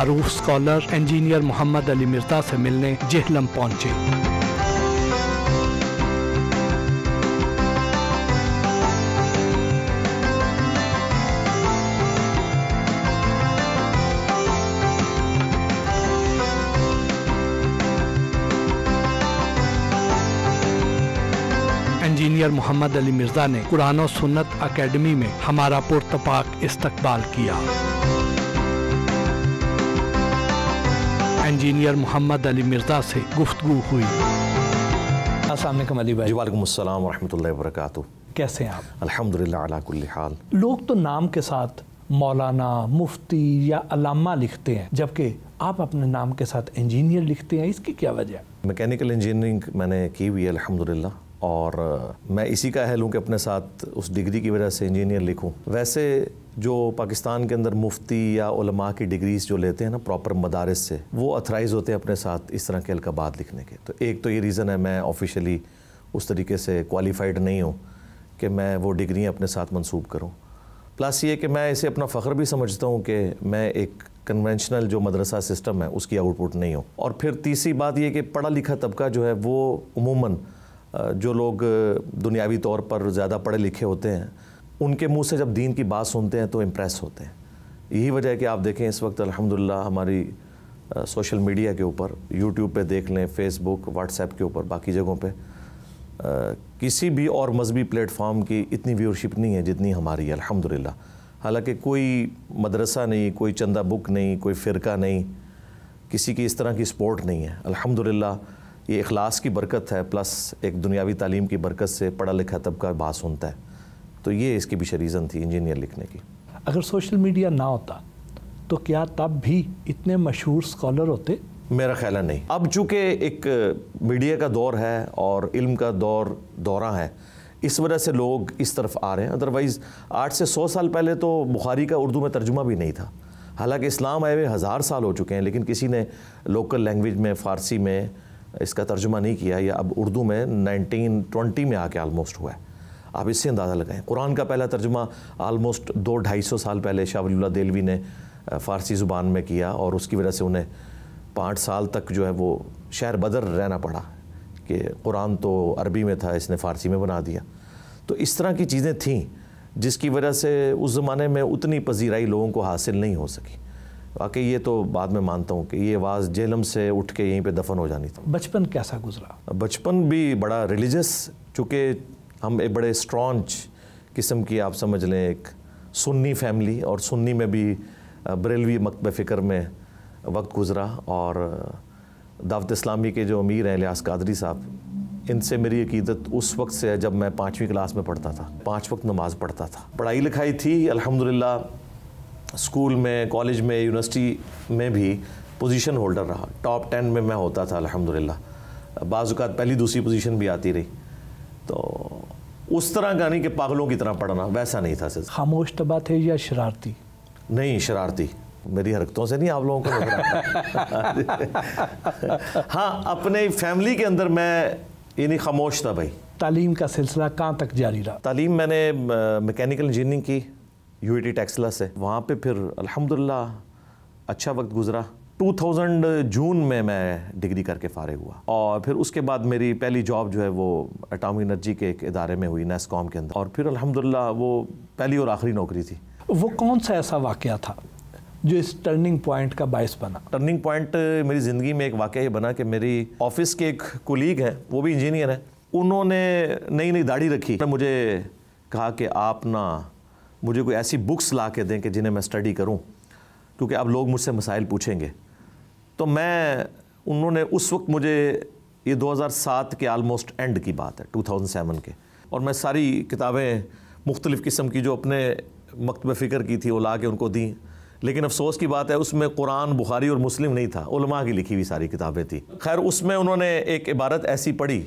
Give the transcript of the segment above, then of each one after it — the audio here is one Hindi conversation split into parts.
मारूफ स्कॉलर इंजीनियर मोहम्मद अली मिर्जा से मिलने जेहलम पहुंचे इंजीनियर मोहम्मद अली मिर्जा ने कुरान सुन्नत अकेडमी में हमारा पुरतपाक इस्तकबाल किया इंजीनियर मोहम्मद अली मिर्जा से गुफ्तु हुई अली भाई वालेकाम वरहमल वर्क कैसे हैं आप अल्हम्दुलिल्लाह अला हाल लोग तो नाम के साथ मौलाना मुफ्ती या अलामा लिखते हैं जबकि आप अपने नाम के साथ इंजीनियर लिखते हैं इसकी क्या वजह मैकेनिकल इंजीनियरिंग मैंने की हुई है अलहमदिल्ला और मैं इसी का अहल हूँ कि अपने साथ उस डिग्री की वजह से इंजीनियर लिखूँ वैसे जो पाकिस्तान के अंदर मुफ्ती या उलमा की डिग्रीज़ जो लेते हैं ना प्रॉपर मदारस से वो अथराइज़ होते हैं अपने साथ इस तरह के अलकाबात लिखने के तो एक तो ये रीज़न है मैं ऑफिशियली उस तरीके से क्वालिफाइड नहीं हूँ कि मैं वो डिग्री अपने साथ मंसूब करूँ प्लस ये कि मैं इसे अपना फ़ख्र भी समझता हूँ कि मैं एक कन्वेंशनल जो मदरसा सिस्टम है उसकी आउटपुट नहीं हो और फिर तीसरी बात यह कि पढ़ा लिखा तबका जो है वो उमूमन जो लोग दुनियावी तौर पर ज़्यादा पढ़े लिखे होते हैं उनके मुंह से जब दीन की बात सुनते हैं तो इम्प्रेस होते हैं यही वजह है कि आप देखें इस वक्त अल्हम्दुलिल्लाह हमारी सोशल मीडिया के ऊपर यूट्यूब पे देख लें फेसबुक व्हाट्सएप के ऊपर बाकी जगहों पे आ, किसी भी और मजहबी प्लेटफॉर्म की इतनी व्यूअरशिप नहीं है जितनी हमारी है अल्हम्दुलिल्लाह हालाँकि कोई मदरसा नहीं कोई चंदा बुक नहीं कोई फ़िरका नहीं किसी की इस तरह की सपोर्ट नहीं है अल्हम्दुलिल्लाह ये अखलास की बरकत है प्लस एक दुनियावी तालीम की बरकत से पढ़ा लिखा तबका बास सुनता है तो ये इसकी पीछे रीज़न थी इंजीनियर लिखने की अगर सोशल मीडिया ना होता तो क्या तब भी इतने मशहूर स्कॉलर होते मेरा ख्याल है नहीं अब चूँकि एक मीडिया का दौर है और इल्म का दौर दौरा है इस वजह से लोग इस तरफ आ रहे हैं अदरवाइज़ आठ से सौ साल पहले तो बुखारी का उर्दू में तर्जुमा भी नहीं था हालांकि इस्लाम आए हुए हज़ार साल हो चुके हैं लेकिन किसी ने लोकल लैंग्वेज में फ़ारसी में इसका तर्जुमा नहीं किया या अब उर्दू में नाइनटीन ट्वेंटी में आके आलमोस्ट हुआ है आप इससे अंदाज़ा लगाएं कुरान का पहला तर्जुमा आलमोस्ट दो ढाई सौ साल पहले शाहवलीला देलवी ने फ़ारसी ज़ुबान में किया और उसकी वजह से उन्हें पाँच साल तक जो है वो शहर बदर रहना पड़ा कि कुरान तो अरबी में था इसने फ़ारसी में बना दिया तो इस तरह की चीज़ें थीं जिसकी वजह से उस ज़माने में उतनी पजीराई लोगों को हासिल नहीं हो सकी वाकई ये तो बाद में मानता हूँ कि ये आवाज़ जेलम से उठ के यहीं पे दफन हो जानी थी बचपन कैसा गुजरा बचपन भी बड़ा रिलीजस चूँकि हम एक बड़े स्ट्रॉन्च किस्म की आप समझ लें एक सुन्नी फैमिली और सुन्नी में भी बरेलवी मकब फ़िक्र में वक्त गुज़रा और दावत इस्लामी के जो अमीर हैं लियास कादरी साहब इनसे मेरी अकीदत उस वक्त से है जब मैं पाँचवीं क्लास में पढ़ता था पाँच वक्त नमाज़ पढ़ता था पढ़ाई लिखाई थी अलहमदिल्ला स्कूल में कॉलेज में यूनिवर्सिटी में भी पोजीशन होल्डर रहा टॉप टेन में मैं होता था अलहमदिल्ला बाज़ात पहली दूसरी पोजीशन भी आती रही तो उस तरह का नहीं कि पागलों की तरह पढ़ना वैसा नहीं था खामोश तबा तो थे या शरारती नहीं शरारती मेरी हरकतों से नहीं आप लोगों को हाँ अपने फैमिली के अंदर मैं यानी खामोश था भाई तालीम का सिलसिला कहाँ तक जारी रहा तालीम मैंने मैकेनिकल इंजीनियरिंग की यू टेक्सलस है वहाँ पे फिर अलहमदिल्ला अच्छा वक्त गुजरा 2000 जून में मैं डिग्री करके फारे हुआ और फिर उसके बाद मेरी पहली जॉब जो है वो अटाम एनर्जी के एक इदारे में हुई नेस्कॉम के अंदर और फिर अलहमदिल्ला वो पहली और आखिरी नौकरी थी वो कौन सा ऐसा वाक़ था जो इस टर्निंग पॉइंट का बायस बना टर्निंग पॉइंट मेरी ज़िंदगी में एक वाक़ ये बना कि मेरी ऑफिस के एक कोलीग हैं वो भी इंजीनियर हैं उन्होंने नई नई दाढ़ी रखी मुझे कहा कि आप ना मुझे कोई ऐसी बुक्स ला के दें कि जिन्हें मैं स्टडी करूं क्योंकि अब लोग मुझसे मसाइल पूछेंगे तो मैं उन्होंने उस वक्त मुझे ये 2007 के आलमोस्ट एंड की बात है 2007 के और मैं सारी किताबें मुख्तलिफ़ किस्म की जो अपने मकतब फ़िक्र की थी वो ला के उनको दी लेकिन अफसोस की बात है उसमें कुरान बुखारी और मुस्लिम नहीं था उलमा की लिखी हुई सारी किताबें थी खैर उसमें उन्होंने एक इबारत ऐसी पढ़ी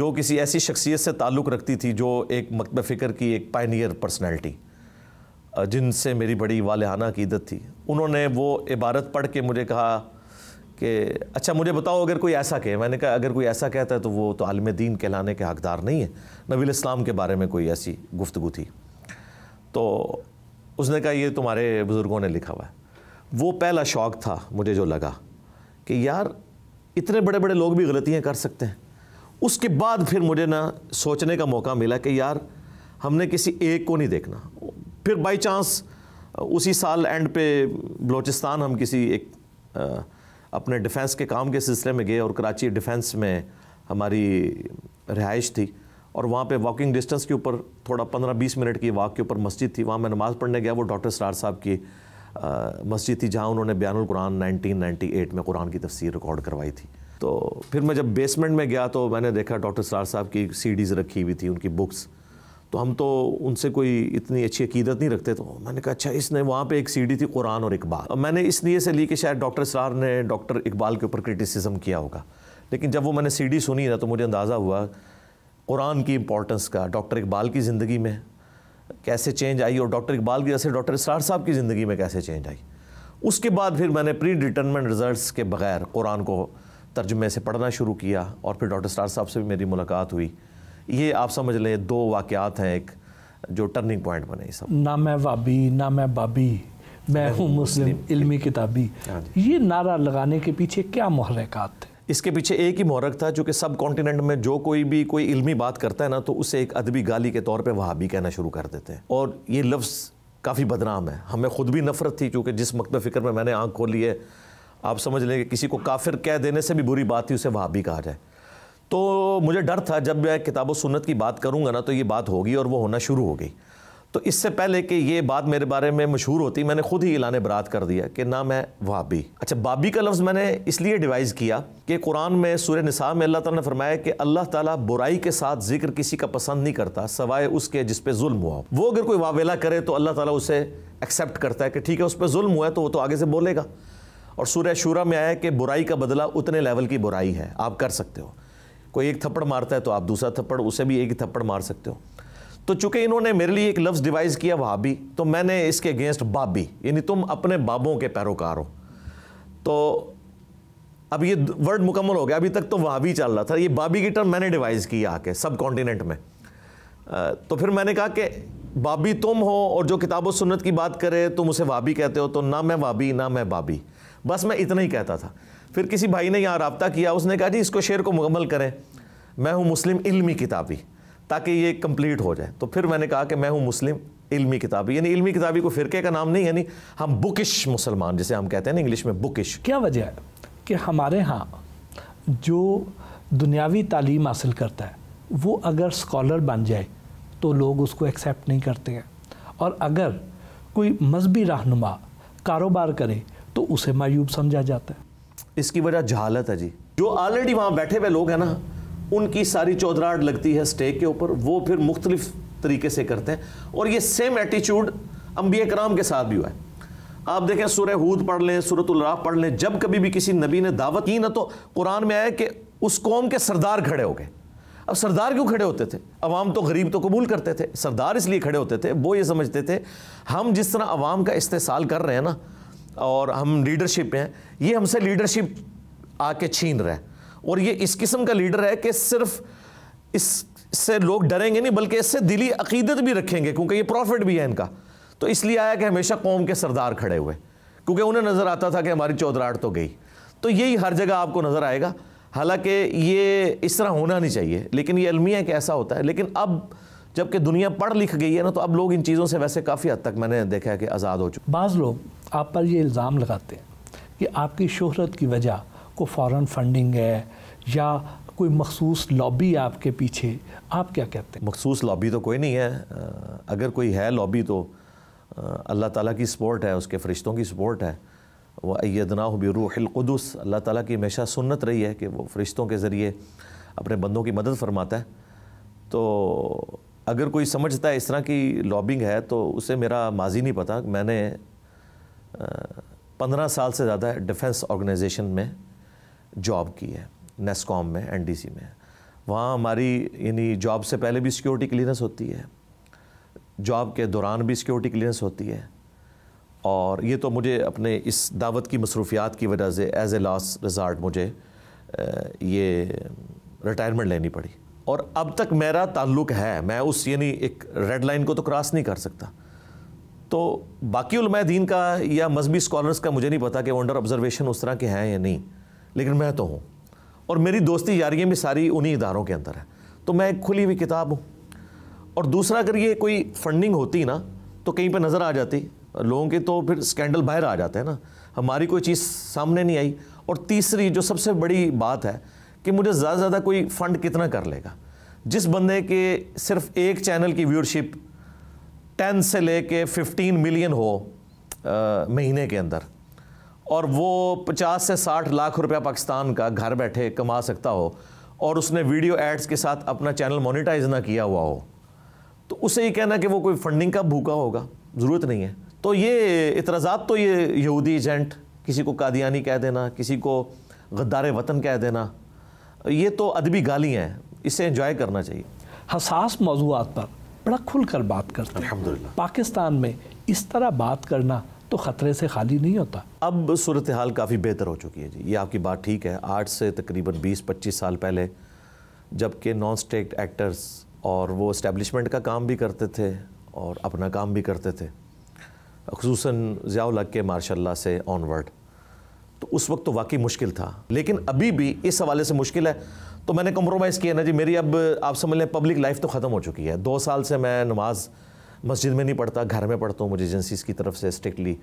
जो किसी ऐसी शख्सियत से ताल्लुक़ रखती थी जो एक मकतब फ़िक्र की एक पाइनियर पर्सनैलिटी जिनसे मेरी बड़ी वालहाना की इदत थी उन्होंने वो इबारत पढ़ के मुझे कहा कि अच्छा मुझे बताओ अगर कोई ऐसा कहे मैंने कहा अगर कोई ऐसा कहता है तो वो तो आलम दीन कहलाने के हकदार नहीं है नबील इस्लाम के बारे में कोई ऐसी गुफ्तु थी तो उसने कहा ये तुम्हारे बुज़ुर्गों ने लिखा हुआ है वो पहला शौक़ था मुझे जो लगा कि यार इतने बड़े बड़े लोग भी गलतियाँ कर सकते हैं उसके बाद फिर मुझे ना सोचने का मौका मिला कि यार हमने किसी एक को नहीं देखना फिर बाई चांस उसी साल एंड पे बलूचिस्तान हम किसी एक आ, अपने डिफेंस के काम के सिलसिले में गए और कराची डिफेंस में हमारी रिहाइश थी और वहाँ पे वॉकिंग डिस्टेंस के ऊपर थोड़ा पंद्रह बीस मिनट की वाक के ऊपर मस्जिद थी वहाँ मैं नमाज़ पढ़ने गया वो डॉक्टर सरार साहब की मस्जिद थी जहाँ उन्होंने बयान कुरान 1998 में कुरान की तफसीर रिकॉर्ड करवाई थी तो फिर मैं जब बेसमेंट में गया तो मैंने देखा डॉक्टर सरार साहब की सीडीज़ रखी हुई थी उनकी बुक्स तो हम तो उनसे कोई इतनी अच्छी अकीदत नहीं रखते तो मैंने कहा अच्छा इसने वहाँ पे एक सीडी थी कुरान और इकबाल मैंने इस इसलिए से ली कि शायद डॉक्टर सरार ने डॉक्टर इकबाल के ऊपर क्रिटिसिज्म किया होगा लेकिन जब वो मैंने सीडी सुनी ना तो मुझे अंदाज़ा हुआ कुरान की इम्पोर्टेंस का डॉक्टर इकबाल की ज़िंदगी में कैसे चेंज आई और डॉक्टर इकबाल की जैसे डॉक्टर इसरार साहब की ज़िंदगी में कैसे चेंज आई उसके बाद फिर मैंने प्री डिटर्मेंट रिज़ल्ट के बग़ैर कुरान को तर्जमे से पढ़ना शुरू किया और फिर डॉक्टर सरार साहब से भी मेरी मुलाकात हुई ये आप समझ लें दो वाक़ात हैं एक जो टर्निंग पॉइंट बने सब ना मैं वाबी ना मैं बाबी मैं हूँ मुस्लिम इल्मी किताबी हाँ ये नारा लगाने के पीछे क्या महरक़ात थे इसके पीछे एक ही मोहरक था चूँकि सब कॉन्टिनेंट में जो कोई भी कोई इल्मी बात करता है ना तो उसे एक अदबी गाली के तौर पर भी कहना शुरू कर देते हैं और ये लफ्ज़ काफ़ी बदनाम है हमें ख़ुद भी नफ़रत थी चूँकि जिस मकद फ़िक्र में मैंने आँख खोली है आप समझ लें कि किसी को काफिर कह देने से भी बुरी बात थी उसे वहाँ भी कहा जाए तो मुझे डर था जब मैं किताब सुन्नत की बात करूँगा ना तो ये बात होगी और वो होना शुरू हो गई तो इससे पहले कि ये बात मेरे बारे में मशहूर होती मैंने खुद ही इलान बरात कर दिया कि ना मैं वाबी अच्छा बाबी का लफ्ज़ मैंने इसलिए डिवाइस किया कि कुरान में सूर्य निसाब में अल्लाह ताला ने फरमाया कि अल्लाह ताला बुराई के साथ जिक्र किसी का पसंद नहीं करता सवाए उसके जिस पे जुल्म हुआ वो अगर कोई वावेला करे तो अल्लाह ताली उसे एक्सेप्ट करता है कि ठीक है उस पर जुल्म हुआ है तो वो तो आगे से बोलेगा और सूर्य शुरा में आया कि बुराई का बदला उतने लेवल की बुराई है आप कर सकते हो कोई एक थप्पड़ मारता है तो आप दूसरा थप्पड़ उसे भी एक ही थप्पड़ मार सकते हो तो चूंकि इन्होंने मेरे लिए एक लफ्ज़ डिवाइस किया भाभी तो मैंने इसके अगेंस्ट बाबी यानी तुम अपने बाबों के पैरोकार हो तो अब ये वर्ड मुकम्मल हो गया अभी तक तो वहाबी चल रहा था ये बाबी की टर्म मैंने डिवाइस की आके सब कॉन्टिनेंट में तो फिर मैंने कहा कि बाबी तुम हो और जो किताब व सुन्नत की बात करे तुम उसे वाबी कहते हो तो ना मैं वाबी ना मैं बाबी बस मैं इतना ही कहता था फिर किसी भाई ने यहाँ रबता किया उसने कहा जी इसको शेर को मुकम्मल करें मैं हूँ मुस्लिम इल्मी किताबी ताकि ये कम्प्लीट हो जाए तो फिर मैंने कहा कि मैं हूँ मुस्लिम इल्मी किताबी यानी इल्मी किताबी को फ़िरके का नाम नहीं यानी हम बुकिश मुसलमान जिसे हम कहते हैं ना इंग्लिश में बुकिश क्या वजह है कि हमारे यहाँ जो दुनियावी तालीम हासिल करता है वो अगर स्कॉलर बन जाए तो लोग उसको एक्सेप्ट नहीं करते हैं और अगर कोई मजहबी रहनुमा कारोबार करे तो उसे मायूब समझा जाता है इसकी वजह जहालत है जी जो ऑलरेडी वहाँ बैठे हुए लोग हैं ना उनकी सारी चौधराहट लगती है स्टेक के ऊपर वो फिर मुख्तलिफ तरीके से करते हैं और ये सेम एटीट्यूड अम्बिया कराम के साथ भी हुआ है आप देखें सुरह हूद पढ़ लें सूरतराफ पढ़ लें जब कभी भी किसी नबी ने दावत की ना तो कुरान में आया कि उस कौम के सरदार खड़े हो गए अब सरदार क्यों खड़े होते थे अवाम तो गरीब तो कबूल करते थे सरदार इसलिए खड़े होते थे वो ये समझते थे हम जिस तरह अवाम का इस्तेसाल कर रहे हैं ना और हम लीडरशिप हैं ये हमसे लीडरशिप आके छीन रहा है और ये इस किस्म का लीडर है कि सिर्फ इससे लोग डरेंगे नहीं बल्कि इससे दिली अकीदत भी रखेंगे क्योंकि ये प्रॉफिट भी है इनका तो इसलिए आया कि हमेशा कौम के सरदार खड़े हुए क्योंकि उन्हें नज़र आता था कि हमारी चौधराहट तो गई तो यही हर जगह आपको नज़र आएगा हालांकि ये इस तरह होना नहीं चाहिए लेकिन ये अलमिया कैसा होता है लेकिन अब जबकि दुनिया पढ़ लिख गई है ना तो अब लोग इन चीज़ों से वैसे काफ़ी हद तक मैंने देखा है कि आज़ाद हो चुके बाज़ लोग आप पर ये इल्ज़ाम लगाते हैं कि आपकी शहरत की वजह को फ़ौर फंडिंग है या कोई मखसूस लॉबी आपके पीछे आप क्या कहते हैं मखसूस लॉबी तो कोई नहीं है अगर कोई है लॉबी तो अल्लाह ताला की सपोर्ट है उसके फ़रिश्तों की सपोर्ट है वह अयदना रूहलक़ुदस अल्लाह ताला की हमेशा सुन्नत रही है कि वो फ़रिश्तों के ज़रिए अपने बंदों की मदद फरमाता है तो अगर कोई समझता है इस तरह की लॉबिंग है तो उसे मेरा माजी नहीं पता मैंने पंद्रह साल से ज़्यादा डिफेंस ऑर्गेनाइजेशन में जॉब की है नेस्कॉम में एनडीसी में वहाँ हमारी यानी जॉब से पहले भी सिक्योरिटी क्लियरेंस होती है जॉब के दौरान भी सिक्योरिटी क्लियरेंस होती है और ये तो मुझे अपने इस दावत की मसरूफियात की वजह से एज ए लास्ट रिजार्ट मुझे ये रिटायरमेंट लेनी पड़ी और अब तक मेरा ताल्लुक है मैं उस यानी एक रेड लाइन को तो क्रॉस नहीं कर सकता तो बाकी दीन का या मजहबी स्कॉलर्स का मुझे नहीं पता कि वो अंडर ऑब्जर्वेशन उस तरह के हैं या नहीं लेकिन मैं तो हूँ और मेरी दोस्ती यारियाँ भी सारी उन्हीं इदारों के अंदर है तो मैं एक खुली हुई किताब हूँ और दूसरा अगर ये कोई फंडिंग होती ना तो कहीं पर नज़र आ जाती लोगों के तो फिर स्कैंडल बाहर आ जाते हैं ना हमारी कोई चीज़ सामने नहीं आई और तीसरी जो सबसे बड़ी बात है कि मुझे ज़्यादा से ज़्यादा कोई फंड कितना कर लेगा जिस बंदे के सिर्फ एक चैनल की व्यूअरशिप टेन से ले कर फिफ्टीन मिलियन हो आ, महीने के अंदर और वो पचास से साठ लाख रुपया पाकिस्तान का घर बैठे कमा सकता हो और उसने वीडियो एड्स के साथ अपना चैनल मोनिटाइज ना किया हुआ हो तो उसे ये कहना कि वो कोई फंडिंग का भूखा होगा ज़रूरत नहीं है तो ये इतराज़ात तो ये यहूदी एजेंट किसी को कादियानी कह देना किसी को गद्दार वतन कह देना ये तो अदबी गाली हैं इसे इंजॉय करना चाहिए हसास मौजूद पर बड़ा खुल कर बात करते हैं पाकिस्तान में इस तरह बात करना तो ख़तरे से खाली नहीं होता अब सूरत हाल काफ़ी बेहतर हो चुकी है जी ये आपकी बात ठीक है आठ से तकरीबन बीस पच्चीस साल पहले जबकि नॉन स्टेट एक्टर्स और वो इस्टेबलिशमेंट का काम भी करते थे और अपना काम भी करते थे खसूस ज़ियाल के माशाला से ऑनवर्ड तो उस वक्त तो वाकई मुश्किल था लेकिन अभी भी इस हवाले से मुश्किल है तो मैंने कम्प्रोमाइज़ किया ना जी मेरी अब आप समझ लें पब्लिक लाइफ तो ख़त्म हो चुकी है दो साल से मैं नमाज मस्जिद में नहीं पढ़ता घर में पढ़ता हूँ मुझे एजेंसीज़ की तरफ से स्ट्रिक्टली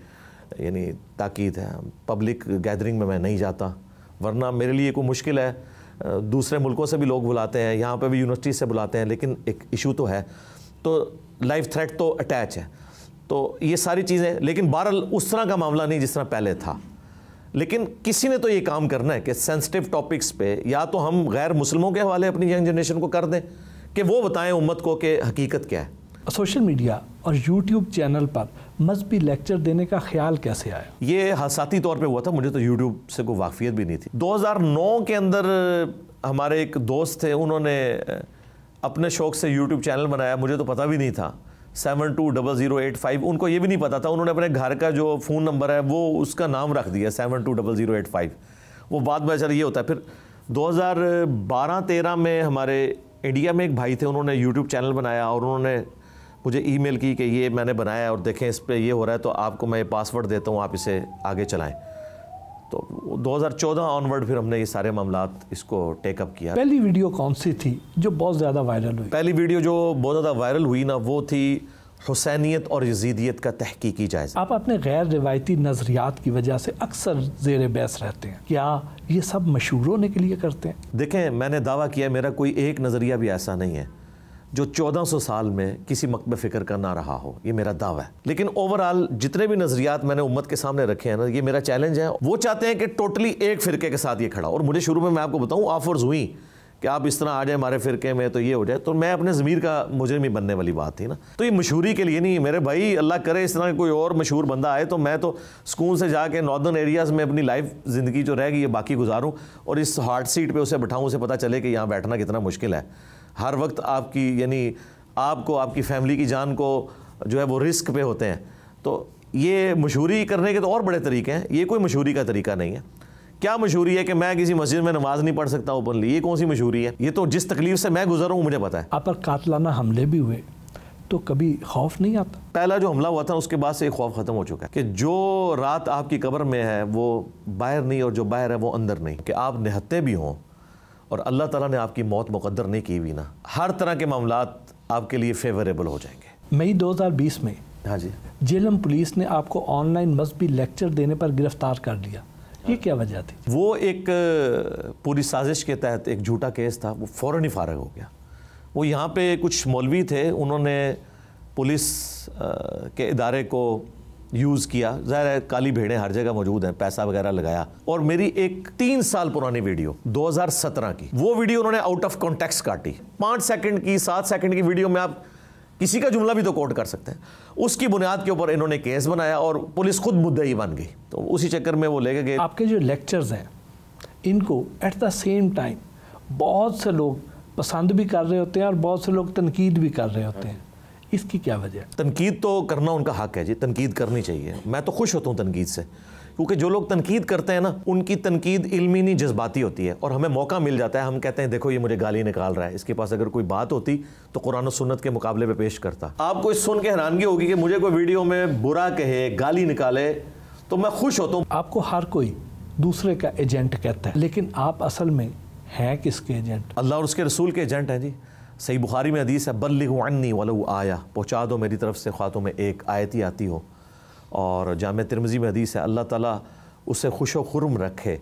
यानी ताकीद है पब्लिक गैदरिंग में मैं नहीं जाता वरना मेरे लिए कोई मुश्किल है दूसरे मुल्कों से भी लोग बुलाते हैं यहाँ पर भी यूनिवर्सिटी से बुलाते हैं लेकिन एक इशू तो है तो लाइफ थ्रेट तो अटैच है तो ये सारी चीज़ें लेकिन बहरहाल उस तरह का मामला नहीं जिस तरह पहले था लेकिन किसी ने तो ये काम करना है कि सेंसिटिव टॉपिक्स पे या तो हम गैर मुसलमों के हवाले अपनी यंग जनरेशन को कर दें कि वो बताएं उम्मत को कि हकीकत क्या है सोशल मीडिया और यूट्यूब चैनल पर मजहबी लेक्चर देने का ख्याल कैसे आया ये हसाती तौर पे हुआ था मुझे तो यूट्यूब से कोई वाकफियत भी नहीं थी 2009 के अंदर हमारे एक दोस्त थे उन्होंने अपने शौक़ से यूट्यूब चैनल बनाया मुझे तो पता भी नहीं था seven two double zero eight five उनको ये भी नहीं पता था उन्होंने अपने घर का जो फ़ोन नंबर है वो उसका नाम रख दिया seven two double zero eight five वो बाद में चल ये होता है फिर 2012-13 में हमारे इंडिया में एक भाई थे उन्होंने यूट्यूब चैनल बनाया और उन्होंने मुझे ईमेल की कि ये मैंने बनाया और देखें इस पर ये हो रहा है तो आपको मैं पासवर्ड देता हूँ आप इसे आगे चलाएँ तो 2014 ऑनवर्ड फिर हमने ये सारे मामला इसको टेकअप किया पहली वीडियो कौन सी थी जो बहुत ज़्यादा वायरल हुई पहली वीडियो जो बहुत ज़्यादा वायरल हुई ना वो थी हुसैनीत और यजीदियत का तहकीकी जायजा आप अपने गैर रिवायती नज़रियात की वजह से अक्सर जेर बैस रहते हैं क्या ये सब मशहूर होने के लिए करते हैं देखें मैंने दावा किया मेरा कोई एक नज़रिया भी ऐसा नहीं है जो 1400 साल में किसी मकब फ़िक्र का ना रहा हो ये मेरा दावा है लेकिन ओवरऑल जितने भी नज़रियात मैंने उम्मत के सामने रखे हैं ना ये मेरा चैलेंज है वो चाहते हैं कि टोटली एक फ़िरके के साथ ये खड़ा और मुझे शुरू में मैं आपको बताऊँ ऑफर्स हुई कि आप इस तरह आ जाए हमारे फिरके में तो ये हो जाए तो मैं अपने ज़मीर का मुझे भी बनने वाली बात थी ना तो ये मशहूरी के लिए नहीं मेरे भाई अल्लाह करे इस तरह कोई और मशहूर बंदा आए तो मैं तो स्कूल से जाके नॉर्दर्न एरियाज़ में अपनी लाइफ ज़िंदगी जो रहेगी ये बाकी गुजारूँ और इस हार्ड सीट पर उसे बैठाऊँ उसे पता चले कि यहाँ बैठना कितना मुश्किल है हर वक्त आपकी यानी आपको आपकी फैमिली की जान को जो है वो रिस्क पे होते हैं तो ये मशहूरी करने के तो और बड़े तरीके हैं ये कोई मशहूरी का तरीका नहीं है क्या मशहूरी है कि मैं किसी मस्जिद में नमाज नहीं पढ़ सकता ओपनली ये कौन सी मशहूरी है ये तो जिस तकलीफ से मैं गुजर रहा हूँ मुझे पता है आप पर कातलाना हमले भी हुए तो कभी खौफ नहीं आता पहला जो हमला हुआ था उसके बाद से एक खौफ ख़त्म हो चुका है कि जो रात आपकी कब्र में है वो बाहर नहीं और जो बाहर है वो अंदर नहीं कि आप निहत्ते भी हों और अल्लाह ताला ने आपकी मौत मुकद्दर नहीं की हुई ना हर तरह के मामला आपके लिए फेवरेबल हो जाएंगे मई 2020 में हाँ जी जेलम पुलिस ने आपको ऑनलाइन मजहबी लेक्चर देने पर गिरफ्तार कर लिया ये हाँ। क्या वजह थी वो एक पूरी साजिश के तहत एक झूठा केस था वो फ़ौर ही फारग हो गया वो यहाँ पे कुछ मौलवी थे उन्होंने पुलिस के इदारे को यूज़ किया ज़ाहिर है काली भेड़ें हर जगह मौजूद हैं पैसा वगैरह लगाया और मेरी एक तीन साल पुरानी वीडियो 2017 की वो वीडियो उन्होंने आउट ऑफ कॉन्टेक्स्ट काटी पाँच सेकंड की सात सेकंड की वीडियो में आप किसी का जुमला भी तो कोट कर सकते हैं उसकी बुनियाद के ऊपर इन्होंने केस बनाया और पुलिस खुद मुद्दई बन गई तो उसी चक्कर में वो लेके गए आपके जो लेक्चर्स हैं इनको एट द सेम टाइम बहुत से लोग पसंद भी कर रहे होते हैं और बहुत से लोग तनकीद भी कर रहे होते हैं इसकी क्या वजह है तनकीद तो करना उनका हक है जी तनकीद करनी चाहिए मैं तो खुश होता हूँ तनकीद से क्योंकि जो लोग तनकीद करते हैं ना उनकी तनकीद इलमी नहीं जज्बाती होती है और हमें मौका मिल जाता है हम कहते हैं देखो ये मुझे गाली निकाल रहा है इसके पास अगर कोई बात होती तो कुरान सुन्नत के मुकाबले पे पेश करता आपको इस सुन के हैरानगी होगी कि मुझे कोई वीडियो में बुरा कहे गाली निकाले तो मैं खुश होता हूँ आपको हर कोई दूसरे का एजेंट कहता है लेकिन आप असल में हैं किसके एजेंट अल्लाह और उसके रसूल के एजेंट हैं जी सही बुखारी में हदीस है अन्नी वलू आया पहुँचा दो मेरी तरफ से ख्वातों में एक आयती आती हो और जाम तिरमजी में हदीस है अल्लाह ताली उसे खुश खुरम रखे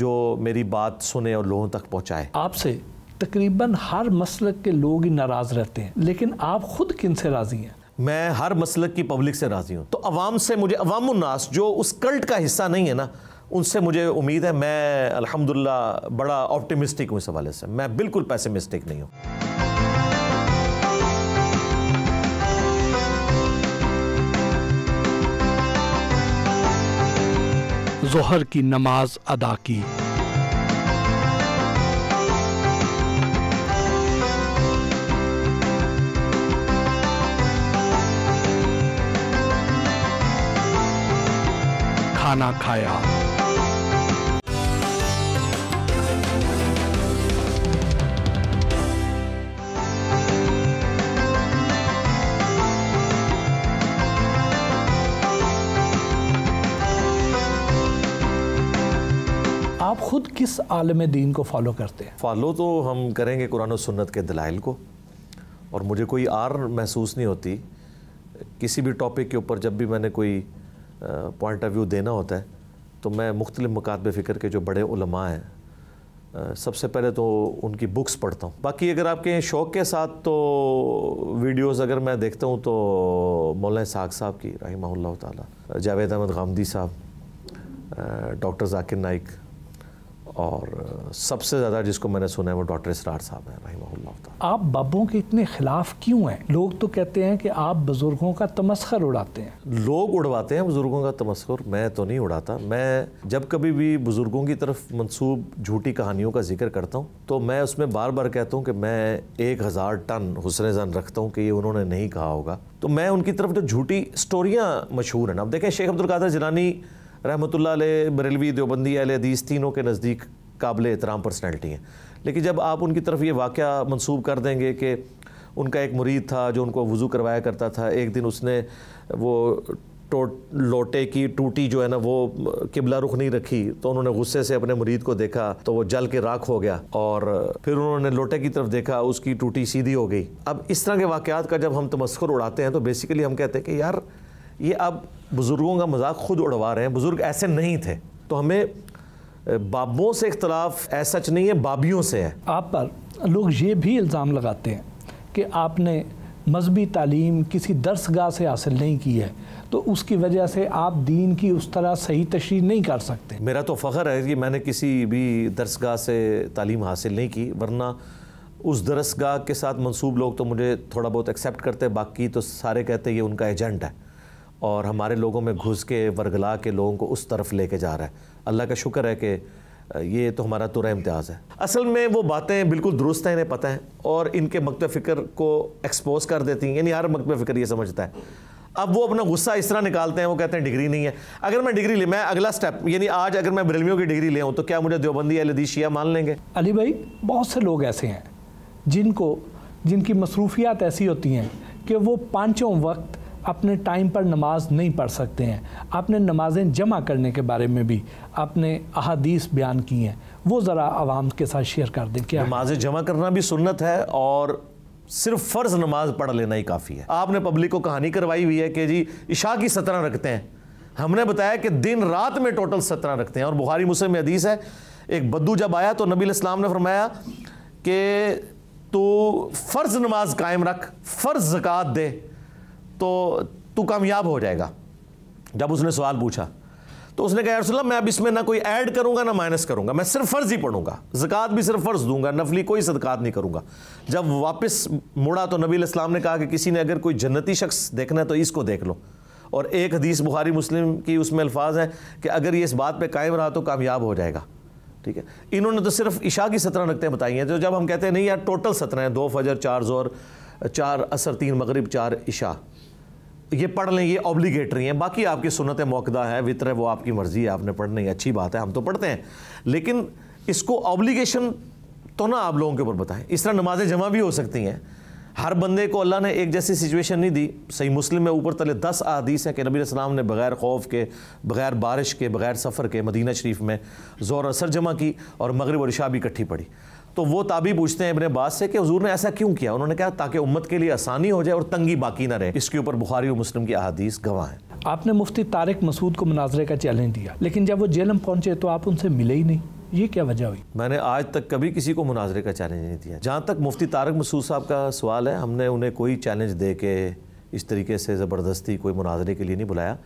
जो मेरी बात सुने और लोगों तक पहुँचाए आपसे तकरीबन हर मसलक के लोग ही नाराज़ रहते हैं लेकिन आप ख़ुद किन से राज़ी हैं मैं हर मसलक की पब्लिक से राज़ी हूँ तो अवाम से मुझे अवाम जो उस कल्ट का हिस्सा नहीं है ना उनसे मुझे उम्मीद है मैं अल्हम्दुलिल्लाह बड़ा ऑप्टिमिस्टिक हूँ इस हवाले से मैं बिल्कुल पैसिमिस्टिक नहीं हूँ जोहर की नमाज अदा की खाना खाया खुद किस आलम दीन को फॉलो करते हैं फॉलो तो हम करेंगे कुरान और सुन्नत के दलाइल को और मुझे कोई आर महसूस नहीं होती किसी भी टॉपिक के ऊपर जब भी मैंने कोई पॉइंट ऑफ व्यू देना होता है तो मैं मुख्तलिफ़ मकातब फ़िक्र के जो बड़े उलमा हैं सबसे पहले तो उनकी बुक्स पढ़ता हूँ बाकी अगर आपके शौक़ के साथ तो वीडियोस अगर मैं देखता हूँ तो मौलाना साग साहब की रही ताला जावेद अहमद गामदी साहब डॉक्टर जाकिर नाइक और सबसे ज़्यादा जिसको मैंने सुना है वो डॉक्टर इसरार साहब हैं रही आप बाबों के इतने ख़िलाफ़ क्यों हैं लोग तो कहते हैं कि आप बुज़ुर्गों का तमस्कर उड़ाते हैं लोग उड़वाते हैं बुज़ुर्गों का तमस्कर मैं तो नहीं उड़ाता मैं जब कभी भी बुज़ुर्गों की तरफ मनसूब झूठी कहानियों का जिक्र करता हूँ तो मैं उसमें बार बार कहता हूँ कि मैं एक हज़ार टन हुसन जन रखता हूँ कि ये उन्होंने नहीं कहा होगा तो मैं उनकी तरफ जो झूठी स्टोरियाँ मशहूर हैं अब देखें शेख अब्दुल कादर जिलानी रहमतुल्ला बरेलवी देवबंदी अल हदीस तीनों के नज़दीक काबिल एहतराम पर्सनैलिटी हैं लेकिन जब आप उनकी तरफ ये वाक़ मनसूब कर देंगे कि उनका एक मुरीद था जो उनको वज़ू करवाया करता था एक दिन उसने वो लोटे की टूटी जो है ना वो किबला रुख नहीं रखी तो उन्होंने गुस्से से अपने मुरीद को देखा तो वो जल के राख हो गया और फिर उन्होंने लोटे की तरफ देखा उसकी टूटी सीधी हो गई अब इस तरह के वाक़ात का जब हम तमस्कर उड़ाते हैं तो बेसिकली हम कहते हैं कि यार ये अब बुज़ुर्गों का मजाक खुद उड़वा रहे हैं बुज़ुर्ग ऐसे नहीं थे तो हमें बाबों से इख्तलाफ ऐसा सच नहीं है बाबियों से है आप पर लोग ये भी इल्ज़ाम लगाते हैं कि आपने मजहबी तालीम किसी दरसगाह से हासिल नहीं की है तो उसकी वजह से आप दीन की उस तरह सही तशरी नहीं कर सकते मेरा तो फ़ख्र है कि मैंने किसी भी दरसगाह से तालीम हासिल नहीं की वरना उस दरसगाह के साथ मंसूब लोग तो मुझे थोड़ा बहुत एक्सेप्ट करते बाकी तो सारे कहते ये उनका एजेंट है और हमारे लोगों में घुस के वर्गला के लोगों को उस तरफ लेके जा रहा है अल्लाह का शुक्र है कि ये तो हमारा तुरा इम्तियाज़ है असल में वो बातें बिल्कुल दुरुस्त हैं इन्हें पता है और इनके मकत फ़िक्र को एक्सपोज कर देती हैं यानी हर मकत फ़िक्र ये समझता है अब वो अपना गुस्सा इस तरह निकालते हैं वो कहते हैं डिग्री नहीं है अगर मैं डिग्री ले मैं अगला स्टेप यानी आज अगर मैं बरेलवियों की डिग्री ले हूँ तो क्या मुझे देवबंदी अलदीशिया मान लेंगे अली भाई बहुत से लोग ऐसे हैं जिनको जिनकी मसरूफियात ऐसी होती हैं कि वो पाँचों वक्त अपने टाइम पर नमाज नहीं पढ़ सकते हैं आपने नमाजें जमा करने के बारे में भी आपने अहादीस बयान की हैं वो ज़रा आवाम के साथ शेयर कर दें क्या नमाजें जमा करना भी सुन्नत है और सिर्फ फ़र्ज नमाज पढ़ लेना ही काफ़ी है आपने पब्लिक को कहानी करवाई हुई है कि जी इशा की सत्रह रखते हैं हमने बताया कि दिन रात में टोटल सत्रह रखते हैं और बुखारी मुस्लिम हदीस है एक बद्दू जब आया तो नबी इस्लाम ने फरमाया कि तो फ़र्ज़ नमाज कायम रख फ़र्ज़ ज़क़़त दे तो तू कामयाब हो जाएगा जब उसने सवाल पूछा तो उसने कहा यार मैं अब इसमें ना कोई ऐड करूंगा ना माइनस करूंगा मैं सिर्फ फ़र्ज़ ही पढ़ूंगा जक़ात भी सिर्फ फ़र्ज़ दूंगा नफली कोई सदक़ात नहीं करूंगा जब वापस मुड़ा तो नबी इस्लाम ने कहा कि किसी ने अगर कोई जन्नती शख्स देखना है तो इसको देख लो और एक हदीस बुखारी मुस्लिम की उसमें अल्फाज हैं कि अगर ये इस बात पर कायम रहा तो कामयाब हो जाएगा ठीक है इन्होंने तो सिर्फ इशा की सत्रह नकतें बताई हैं जो तो जब हम कहते हैं नहीं यार टोटल सत्रह हैं दो फजर चार जोर चार असर तीन मगरब चार इशा ये पढ़ लें ये ऑब्लीगेटरी हैं बाकी आपकी सुनत मौकदा है वितर वो आपकी मर्ज़ी है आपने पढ़ने है अच्छी बात है हम तो पढ़ते हैं लेकिन इसको ऑब्लीगेशन तो ना आप लोगों के ऊपर बताएं इस तरह नमाजें जमा भी हो सकती हैं हर बंदे को अल्लाह ने एक जैसी सिचुएशन नहीं दी सही मुस्लिम में ऊपर तले दस अदीस हैं कि नबी इस्लाम ने बग़ैर खौफ के बग़ैर बारिश के बग़ैर सफ़र के मदीना शरीफ में ज़ोर असर जमा की और मगरब और शाह भी इकट्ठी पड़ी तो वो ताबी पूछते हैं इबन बात से कि हजूर ने ऐसा क्यों किया उन्होंने कहा ताकि उम्मत के लिए आसानी हो जाए और तंगी बाकी ना रहे इसके ऊपर बुखारी और मुस्लिम की अदीस गवाह हैं आपने मुफ्ती तारक मसूद को मुनाजरे का चैलेंज दिया लेकिन जब वो जेल में पहुंचे तो आप उनसे मिले ही नहीं ये क्या वजह हुई मैंने आज तक कभी किसी को मुनाजरे का चैलेंज नहीं दिया जहाँ तक मुफ्ती तारक मसूद साहब का सवाल है हमने उन्हें कोई चैलेंज दे के इस तरीके से ज़बरदस्ती कोई मुनाजरे के लिए नहीं बुलाया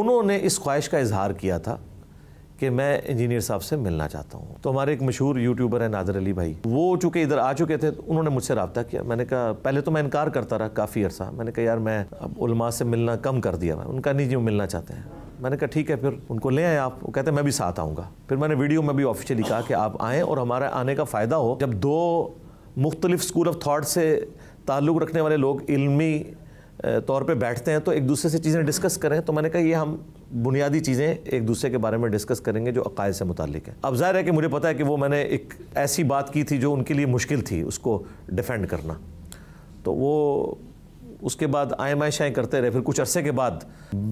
उन्होंने इस ख्वाहिश का इजहार किया था कि मैं इंजीनियर साहब से मिलना चाहता हूँ तो हमारे एक मशहूर यूट्यूबर है नादर अली भाई वो चूँकि इधर आ चुके थे तो उन्होंने मुझसे रबता किया मैंने कहा पहले तो मैं इनकार करता रहा काफ़ी अरसा मैंने कहा यार मैं अब उलमा से मिलना कम कर दिया मैं उनका नहीं जी मिलना चाहते हैं मैंने कहा ठीक है फिर उनको ले आए आप वो कहते हैं मैं भी साथ आऊँगा फिर मैंने वीडियो में भी ऑफिशियली कहा कि आप आएँ और हमारा आने का फ़ायदा हो जब दो मुख्तलिफ स्कूल ऑफ थाट से ताल्लुक़ रखने वाले लोग इलमी तौर पे बैठते हैं तो एक दूसरे से चीज़ें डिस्कस करें तो मैंने कहा ये हम बुनियादी चीज़ें एक दूसरे के बारे में डिस्कस करेंगे जो अकायद से मुतलिक है अब ज़ाहिर है कि मुझे पता है कि वो मैंने एक ऐसी बात की थी जो उनके लिए मुश्किल थी उसको डिफेंड करना तो वो उसके बाद शाएँ करते रहे फिर कुछ अरसे के बाद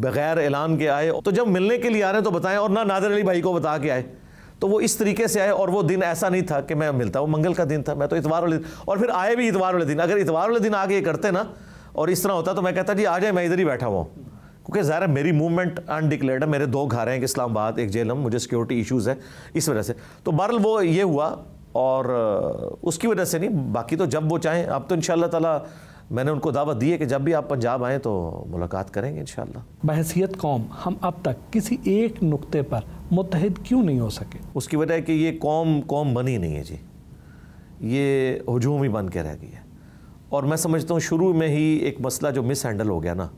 बगैर ऐलान के आए तो जब मिलने के लिए आ रहे हैं तो बताएं और ना नादर अली भाई को बता के आए तो वो इस तरीके से आए और वो दिन ऐसा नहीं था कि मैं मिलता वो मंगल का दिन था मैं तो इतवार वाले और फिर आए भी इतवार वाले दिन अगर इतवार वाले दिन आगे करते ना और इस तरह होता तो मैं कहता जी आ जाए मैं इधर ही बैठा हुआ क्योंकि ज़ाहिर मेरी मूवमेंट अनडिक्लेयर्ड है मेरे दो घर हैं एक इस्लामाबाद एक जेलम मुझे सिक्योरिटी इशूज़ है इस वजह से तो बहरल वो ये हुआ और उसकी वजह से नहीं बाकी तो जब वो चाहें अब तो इन ताला मैंने उनको दावत दी है कि जब भी आप पंजाब आएँ तो मुलाकात करेंगे इन बहसीत कौम हम अब तक किसी एक नुक्ते पर मुतहद क्यों नहीं हो सके उसकी वजह है कि ये कौम कौम बनी नहीं है जी ये हजूम ही बन के रह गई है और मैं समझता हूँ शुरू में ही एक मसला जो मिस हैंडल हो गया ना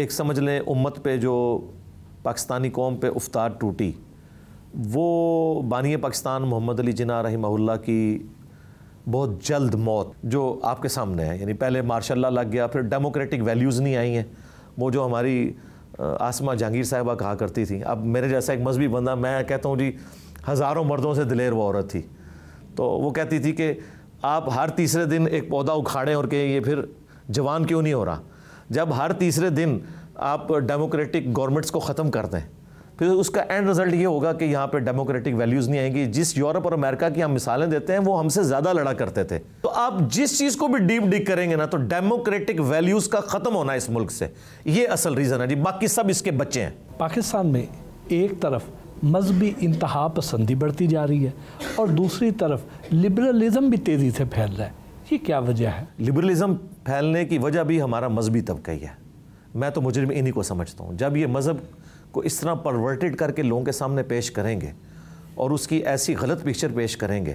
एक समझ लें उम्मत पे जो पाकिस्तानी कौम पे उफ्तार टूटी वो बानिय पाकिस्तान मोहम्मद अली जिना रही की बहुत जल्द मौत जो आपके सामने है यानी पहले मार्शल लग गया फिर डेमोक्रेटिक वैल्यूज़ नहीं आई हैं वो जो हमारी आसमा जहांगीर साहबा कहा करती थी अब मेरे जैसा एक मजहबी बंदा मैं कहता हूँ जी हज़ारों मर्दों से दिलेर व औरत थी तो वो कहती थी कि आप हर तीसरे दिन एक पौधा उखाड़ें और कहें ये फिर जवान क्यों नहीं हो रहा जब हर तीसरे दिन आप डेमोक्रेटिक गवर्नमेंट्स को ख़त्म कर दें फिर उसका एंड रिजल्ट ये होगा कि यहाँ पे डेमोक्रेटिक वैल्यूज़ नहीं आएंगी जिस यूरोप और अमेरिका की हम मिसालें देते हैं वो हमसे ज़्यादा लड़ा करते थे तो आप जिस चीज़ को भी डीप डिग करेंगे ना तो डेमोक्रेटिक वैल्यूज़ का ख़त्म होना इस मुल्क से ये असल रीज़न है जी बाकी सब इसके बच्चे हैं पाकिस्तान में एक तरफ मजहबी इंतहा पसंदी बढ़ती जा रही है और दूसरी तरफ लिबरलिज़म भी तेज़ी से फैल रहा है ये क्या वजह है लिबरलिज़म फैलने की वजह भी हमारा मजहबी तबका ही है मैं तो मुजरम इन्हीं को समझता हूँ जब ये मज़हब को इस तरह परवर्टेड करके लोगों के सामने पेश करेंगे और उसकी ऐसी गलत पिक्चर पेश करेंगे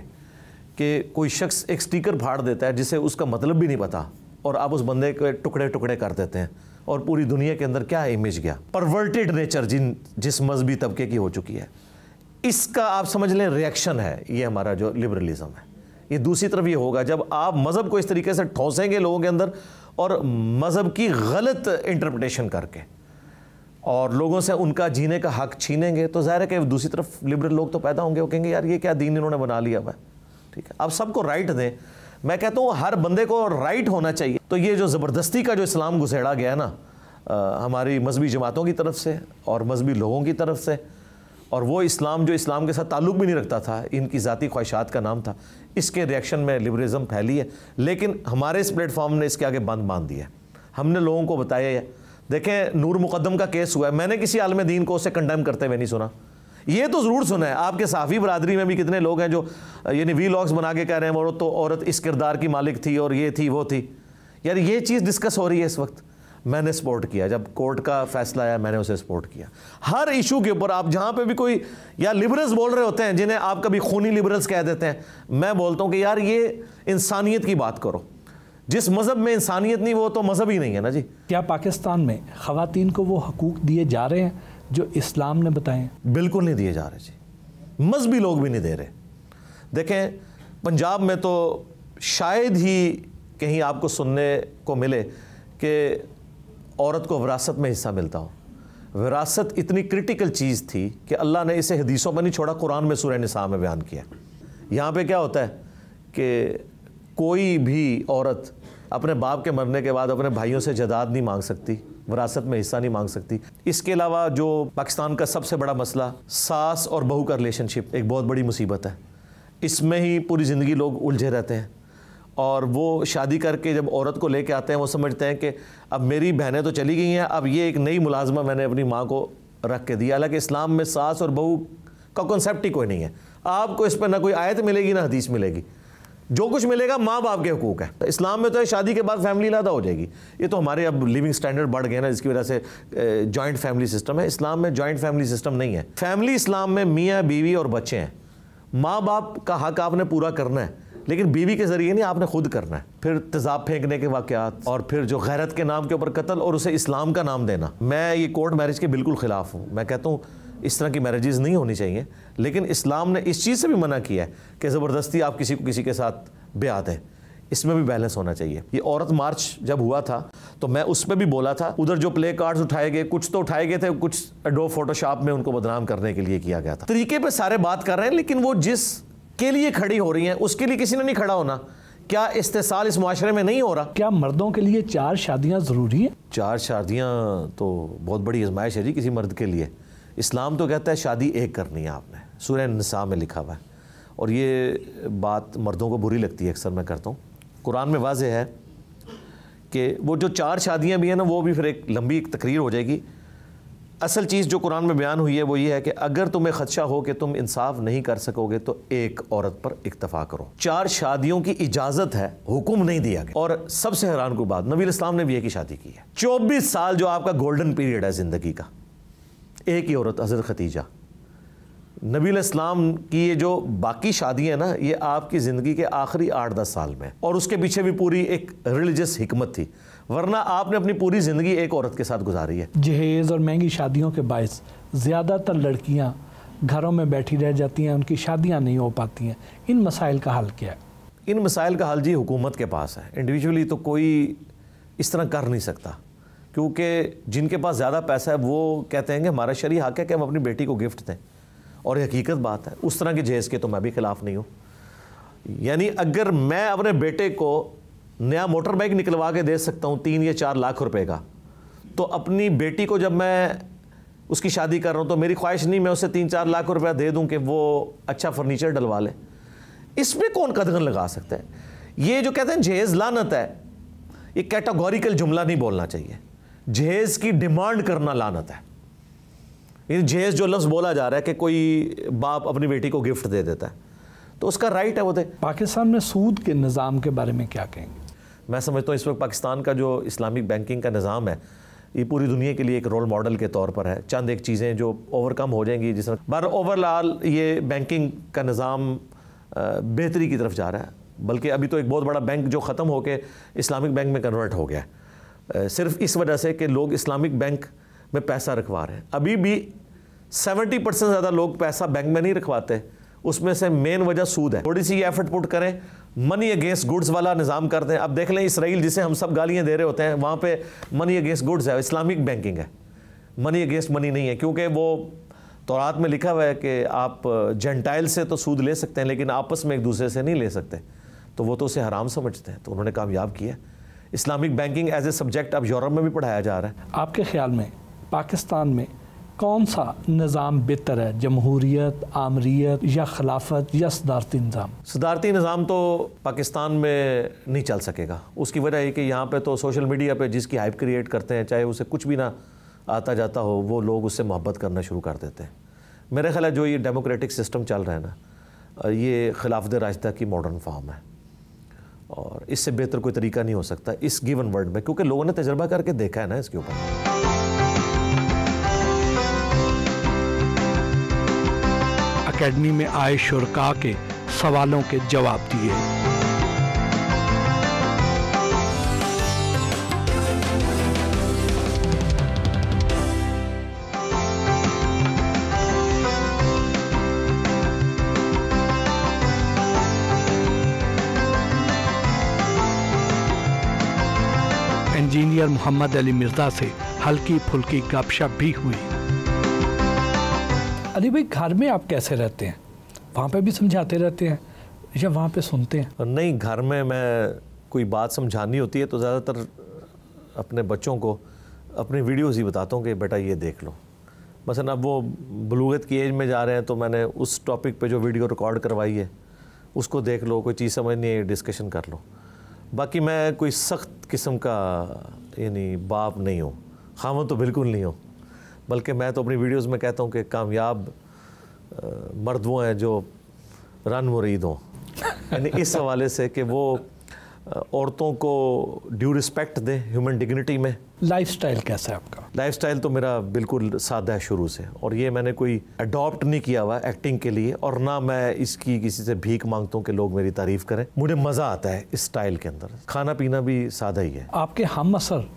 कि कोई शख्स एक स्टीकर फाड़ देता है जिसे उसका मतलब भी नहीं पता और आप उस बंदे के टुकड़े टुकड़े कर देते हैं और पूरी दुनिया के अंदर क्या इमेज गया परवर्टेड नेचर जिन जिस मजहबी तबके की हो चुकी है इसका आप समझ लें रिएक्शन है ये हमारा जो लिबरलिज़म है ये दूसरी तरफ ये होगा जब आप मज़हब को इस तरीके से ठोसेंगे लोगों के अंदर और मज़हब की गलत इंटरप्रटेशन करके और लोगों से उनका जीने का हक छीनेंगे तो ज़ाहिर है कि दूसरी तरफ लिबरल लोग तो पैदा होंगे वो कहेंगे यार ये क्या दीन इन्होंने बना लिया हुआ ठीक है आप सबको राइट दें मैं कहता हूँ हर बंदे को राइट होना चाहिए तो ये जो ज़बरदस्ती का जो इस्लाम घुसेड़ा गया ना आ, हमारी मजहबी जमातों की तरफ से और मजहबी लोगों की तरफ से और वो इस्लाम जो इस्लाम के साथ ताल्लुक़ भी नहीं रखता था इनकी ज़ाती ख्वाहिशात का नाम था इसके रिएक्शन में लिबरलिज़म फैली है लेकिन हमारे इस प्लेटफॉर्म ने इसके आगे बंद बांध दिया हमने लोगों को बताया है देखें नूर मुकदम का केस हुआ है मैंने किसी आलम दीन को उसे कंडेम करते हुए नहीं सुना ये तो ज़रूर सुना है आपके साफ़ी बरदरी में भी कितने लोग हैं जो यानी वी लॉग्स बना के कह रहे हैं औरत तो औरत इस किरदार की मालिक थी और ये थी वो थी यार ये चीज़ डिस्कस हो रही है इस वक्त मैंने सपोर्ट किया जब कोर्ट का फैसला आया मैंने उसे सपोर्ट किया हर इशू के ऊपर आप जहाँ पे भी कोई या लिबरल्स बोल रहे होते हैं जिन्हें आप कभी खूनी लिबरल्स कह देते हैं मैं बोलता हूँ कि यार ये इंसानियत की बात करो जिस मज़हब में इंसानियत नहीं वो तो मज़हब ही नहीं है ना जी क्या पाकिस्तान में ख़वान को वो हकूक़ दिए जा रहे हैं जो इस्लाम ने बताए बिल्कुल नहीं दिए जा रहे जी मजहबी लोग भी नहीं दे रहे देखें पंजाब में तो शायद ही कहीं आपको सुनने को मिले कि औरत को विरासत में हिस्सा मिलता हो विरासत इतनी क्रिटिकल चीज़ थी कि अल्लाह ने इसे हदीसों में नहीं छोड़ा कुरान में सूर्य निसाह में बयान किया यहाँ पे क्या होता है कि कोई भी औरत अपने बाप के मरने के बाद अपने भाइयों से जदाद नहीं मांग सकती वरासत में हिस्सा नहीं मांग सकती इसके अलावा जो पाकिस्तान का सबसे बड़ा मसला सास और बहू का रिलेशनशिप एक बहुत बड़ी मुसीबत है इसमें ही पूरी ज़िंदगी लोग उलझे रहते हैं और वो शादी करके जब औरत को लेके आते हैं वो समझते हैं कि अब मेरी बहनें तो चली गई हैं अब ये एक नई मुलाजमा मैंने अपनी माँ को रख के दी हालांकि इस्लाम में सास और बहू का कॉन्सेप्ट ही कोई नहीं है आपको इस पर ना कोई आयत मिलेगी ना हदीस मिलेगी जो कुछ मिलेगा माँ बाप के हकूक है तो इस्लाम में तो है शादी के बाद फैमिली लादा हो जाएगी ये तो हमारे अब लिविंग स्टैंडर्ड बढ़ गए ना जिसकी वजह से जॉइंट फैमिली सिस्टम है इस्लाम में जॉइंट फैमिली सिस्टम नहीं है फैमिली इस्लाम में मियाँ बीवी और बच्चे हैं माँ बाप का हक आपने पूरा करना है लेकिन बीवी के जरिए नहीं आपने खुद करना है फिर तेजाब फेंकने के वाक़ात और फिर जो गैरत के नाम के ऊपर कत्ल और उसे इस्लाम का नाम देना मैं ये कोर्ट मैरिज के बिल्कुल खिलाफ हूँ मैं कहता हूँ इस तरह की मैरिजेज़ नहीं होनी चाहिए लेकिन इस्लाम ने इस चीज़ से भी मना किया है कि ज़बरदस्ती आप किसी को किसी के साथ ब्याह दें इसमें भी बैलेंस होना चाहिए ये औरत मार्च जब हुआ था तो मैं उस पर भी बोला था उधर जो प्ले कार्ड्स उठाए गए कुछ तो उठाए गए थे कुछ एडो फोटोशॉप में उनको बदनाम करने के लिए किया गया था तरीके पर सारे बात कर रहे हैं लेकिन वो जिस के लिए खड़ी हो रही हैं उसके लिए किसी ने नहीं खड़ा होना क्या इस्तेसाल इस माशरे में नहीं हो रहा क्या मर्दों के लिए चार शादियाँ ज़रूरी हैं चार शादियाँ तो बहुत बड़ी आजमाइश है जी किसी मर्द के लिए इस्लाम तो कहता है शादी एक करनी है आपने सूर्य नसा में लिखा हुआ है और ये बात मर्दों को बुरी लगती है अक्सर मैं करता हूँ कुरान में वाज है कि वो जो चार शादियाँ भी हैं ना वो भी फिर एक लंबी एक तकरीर हो जाएगी असल चीज़ जो कुरान में बयान हुई है वो ये है कि अगर तुम्हें खदशा हो कि तुम इंसाफ नहीं कर सकोगे तो एक औरत पर इक्तफा करो चार शादियों की इजाज़त है हुक्म नहीं दिया गया और सबसे हैरान को बात नबी इस्लाम ने भी एक ही शादी की है चौबीस साल जो आपका गोल्डन पीरियड है ज़िंदगी का एक ही औरत हज़रत खतीजा नबी इस्लाम की ये जो बाकी शादी है ना ये आपकी ज़िंदगी के आखिरी आठ दस साल में और उसके पीछे भी पूरी एक रिलीजस हमत थी वरना आपने अपनी पूरी ज़िंदगी एक औरत के साथ गुजारी है जहेज़ और महंगी शादियों के बायस ज़्यादातर लड़कियाँ घरों में बैठी रह जाती हैं उनकी शादियाँ नहीं हो पाती हैं इन मसाइल का हल क्या है इन मसाइल का हल जी हुकूमत के पास है इंडिविजुअली तो कोई इस तरह कर नहीं सकता क्योंकि जिनके पास ज़्यादा पैसा है वो कहते हैं कि हमारा शरी हक है कि हम अपनी बेटी को गिफ्ट दें और हकीकत बात है उस तरह के जहेज़ के तो मैं भी खिलाफ नहीं हूँ यानी अगर मैं अपने बेटे को नया मोटर बाइक निकलवा के दे सकता हूँ तीन या चार लाख रुपए का तो अपनी बेटी को जब मैं उसकी शादी कर रहा हूँ तो मेरी ख्वाहिश नहीं मैं उसे तीन चार लाख रुपया दे दूँ कि वो अच्छा फर्नीचर डलवा ले इसमें कौन कदगन लगा सकता है ये जो कहते हैं जहेज़ लानत है ये कैटागोरिकल जुमला नहीं बोलना चाहिए जहेज की डिमांड करना लानत है इन जहेज जो लफ्ज़ बोला जा रहा है कि कोई बाप अपनी बेटी को गिफ्ट दे देता है तो उसका राइट है वो दे पाकिस्तान में सूद के निज़ाम के बारे में क्या कहेंगे मैं समझता हूँ इस वक्त पाकिस्तान का जो इस्लामिक बैंकिंग का निज़ाम है ये पूरी दुनिया के लिए एक रोल मॉडल के तौर पर है चंद एक चीज़ें जो ओवरकम हो जाएंगी जिस बार ओवरऑल ये बैंकिंग का निज़ाम बेहतरी की तरफ जा रहा है बल्कि अभी तो एक बहुत बड़ा बैंक जो ख़त्म होकर इस्लामिक बैंक में कन्वर्ट हो गया है सिर्फ इस वजह से कि लोग इस्लामिक बैंक में पैसा रखवा रहे हैं अभी भी सेवेंटी परसेंट ज़्यादा लोग पैसा बैंक में नहीं रखवाते उसमें से मेन वजह सूद है थोड़ी सी एफर्ट पुट करें मनी अगेंस्ट गुड्स वाला निज़ाम करते हैं अब देख लें इसराइल जिसे हम सब गालियाँ दे रहे होते हैं वहाँ पे मनी अगेंस्ट गुड्स है इस्लामिक बैंकिंग है मनी अगेंस्ट मनी नहीं है क्योंकि वो तोरात में लिखा हुआ है कि आप जेंटाइल से तो सूद ले सकते हैं लेकिन आपस में एक दूसरे से नहीं ले सकते तो वो तो उसे हराम समझते हैं तो उन्होंने कामयाब किया Islamic banking as a subject अब यूरोप में भी पढ़ाया जा रहा है आपके ख्याल में पाकिस्तान में कौन सा निज़ाम बेहतर है जमहूरीत आमरीत या खिलाफत या सदारती निज़ाम सदारती निज़ाम तो पाकिस्तान में नहीं चल सकेगा उसकी वजह है कि यहाँ पे तो सोशल मीडिया पे जिसकी हाइप क्रिएट करते हैं चाहे उसे कुछ भी ना आता जाता हो वो लोग उससे मोहब्बत करना शुरू कर देते हैं मेरे ख्याल है जो ये डेमोक्रेटिक सिस्टम चल रहा है ना ये खिलाफ रास्ता की मॉडर्न फॉर्म है और इससे बेहतर कोई तरीका नहीं हो सकता इस गिवन वर्ड में क्योंकि लोगों ने तजर्बा करके देखा है ना इसके ऊपर अकेडमी में आए शुरा के सवालों के जवाब दिए इंजीनियर मोहम्मद अली मिर्जा से हल्की फुल्की गपशप भी हुई अली भाई घर में आप कैसे रहते हैं वहाँ पे भी समझाते रहते हैं या वहाँ पे सुनते हैं नहीं घर में मैं कोई बात समझानी होती है तो ज़्यादातर अपने बच्चों को अपने वीडियोज़ ही बताता हूँ कि बेटा ये देख लो मसलन अब वो बलूगत की एज में जा रहे हैं तो मैंने उस टॉपिक पे जो वीडियो रिकॉर्ड करवाई है उसको देख लो कोई चीज़ समझ नहीं आई डिस्कशन कर लो बाकी मैं कोई सख्त किस्म का यानी बाप नहीं हूँ खामन तो बिल्कुल नहीं हूँ बल्कि मैं तो अपनी वीडियोस में कहता हूँ कि कामयाब मर्द वो हैं जो रन मुरीद हों यानी इस हवाले से कि वो औरतों को ड्यू रिस्पेक्ट दें ह्यूमन डिग्निटी में लाइफस्टाइल कैसा है आपका लाइफस्टाइल तो मेरा बिल्कुल सादा है शुरू से और ये मैंने कोई अडॉप्ट नहीं किया हुआ एक्टिंग के लिए और ना मैं इसकी किसी से भीख मांगता हूँ कि लोग मेरी तारीफ करें मुझे मज़ा आता है इस स्टाइल के अंदर खाना पीना भी सादा ही है आपके हम असर